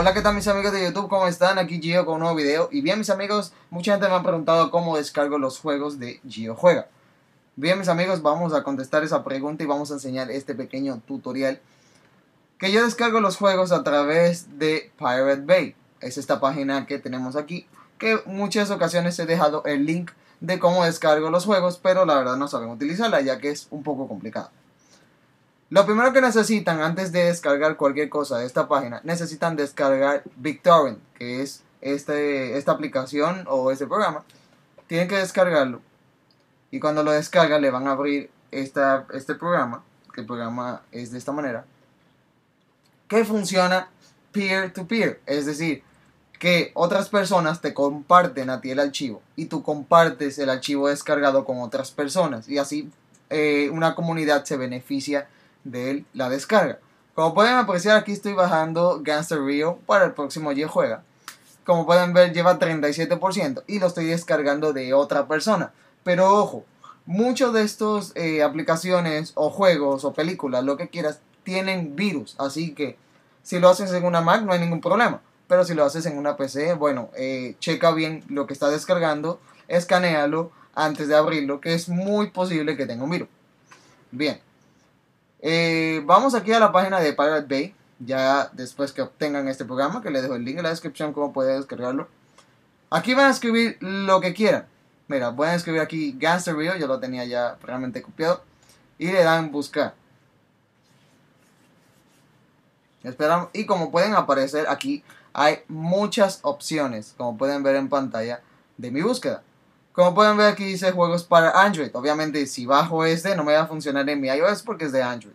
Hola, ¿qué tal mis amigos de YouTube? ¿Cómo están? Aquí Gio con un nuevo video. Y bien, mis amigos, mucha gente me ha preguntado cómo descargo los juegos de Gio Juega. Bien, mis amigos, vamos a contestar esa pregunta y vamos a enseñar este pequeño tutorial. Que yo descargo los juegos a través de Pirate Bay. Es esta página que tenemos aquí. Que muchas ocasiones he dejado el link de cómo descargo los juegos, pero la verdad no saben utilizarla ya que es un poco complicado. Lo primero que necesitan antes de descargar cualquier cosa de esta página, necesitan descargar BitTorrent, que es este, esta aplicación o este programa. Tienen que descargarlo. Y cuando lo descargan le van a abrir esta, este programa, que el programa es de esta manera, que funciona peer-to-peer, es decir, que otras personas te comparten a ti el archivo y tú compartes el archivo descargado con otras personas y así eh, una comunidad se beneficia de la descarga. Como pueden apreciar, aquí estoy bajando Gangster Rio para el próximo Y Juega. Como pueden ver, lleva 37% y lo estoy descargando de otra persona. Pero ojo, muchos de estos eh, aplicaciones o juegos o películas, lo que quieras, tienen virus. Así que si lo haces en una Mac no hay ningún problema. Pero si lo haces en una PC, bueno, eh, checa bien lo que está descargando, escanealo antes de abrirlo, que es muy posible que tenga un virus. Bien, eh, vamos aquí a la página de Pirate Bay, ya después que obtengan este programa, que les dejo el link en la descripción, cómo pueden descargarlo. Aquí van a escribir lo que quieran. Mira, voy a escribir aquí Gangster Rio, yo lo tenía ya realmente copiado. Y le dan buscar. Esperamos. Y como pueden aparecer aquí, hay muchas opciones, como pueden ver en pantalla, de mi búsqueda. Como pueden ver aquí dice juegos para Android. Obviamente si bajo este no me va a funcionar en mi iOS porque es de Android.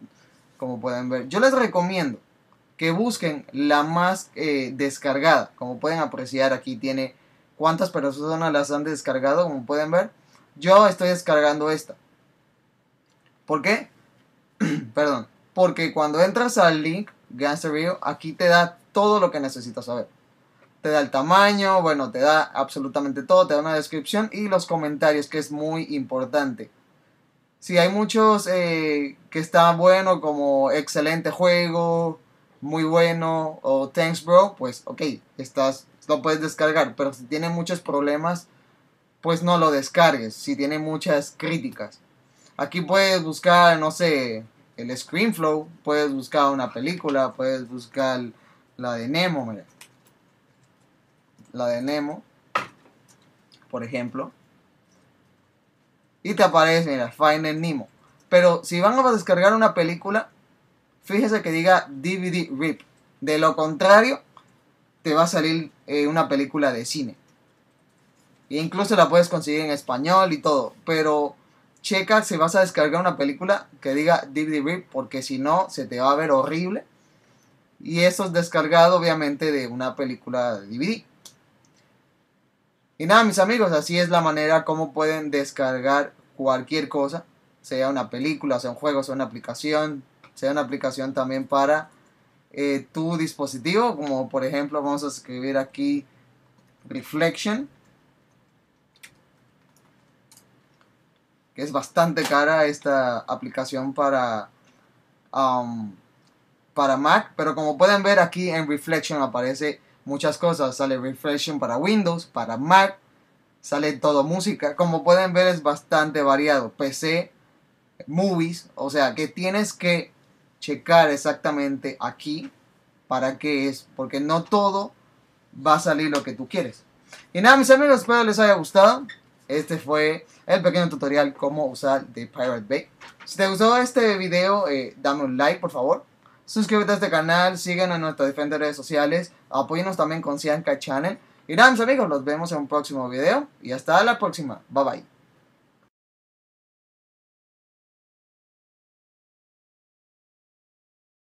Como pueden ver. Yo les recomiendo que busquen la más eh, descargada. Como pueden apreciar aquí tiene cuántas personas las han descargado. Como pueden ver. Yo estoy descargando esta. ¿Por qué? Perdón. Porque cuando entras al link Gangster Video, aquí te da todo lo que necesitas saber te da el tamaño, bueno, te da absolutamente todo, te da una descripción y los comentarios, que es muy importante. Si hay muchos eh, que está bueno, como excelente juego, muy bueno, o thanks bro, pues ok, estás, lo puedes descargar, pero si tiene muchos problemas, pues no lo descargues, si tiene muchas críticas. Aquí puedes buscar, no sé, el Screenflow, puedes buscar una película, puedes buscar la de Nemo, mira la de Nemo, por ejemplo. Y te aparece, mira, Final Nemo. Pero si van a descargar una película, fíjese que diga DVD RIP. De lo contrario, te va a salir eh, una película de cine. E incluso la puedes conseguir en español y todo. Pero checa si vas a descargar una película que diga DVD RIP, porque si no, se te va a ver horrible. Y eso es descargado, obviamente, de una película de DVD. Y nada, mis amigos, así es la manera como pueden descargar cualquier cosa, sea una película, sea un juego, sea una aplicación, sea una aplicación también para eh, tu dispositivo, como por ejemplo vamos a escribir aquí Reflection, que es bastante cara esta aplicación para, um, para Mac, pero como pueden ver aquí en Reflection aparece muchas cosas. Sale Refreshing para Windows, para Mac, sale todo música. Como pueden ver es bastante variado. PC, movies, o sea que tienes que checar exactamente aquí para qué es, porque no todo va a salir lo que tú quieres. Y nada, mis amigos, espero les haya gustado. Este fue el pequeño tutorial cómo usar the Pirate Bay. Si te gustó este video, eh, dame un like, por favor. Suscríbete a este canal, síguenos en nuestras diferentes redes sociales, apóyenos también con Cianca Channel. Y nada, mis amigos, nos vemos en un próximo video y hasta la próxima. Bye bye.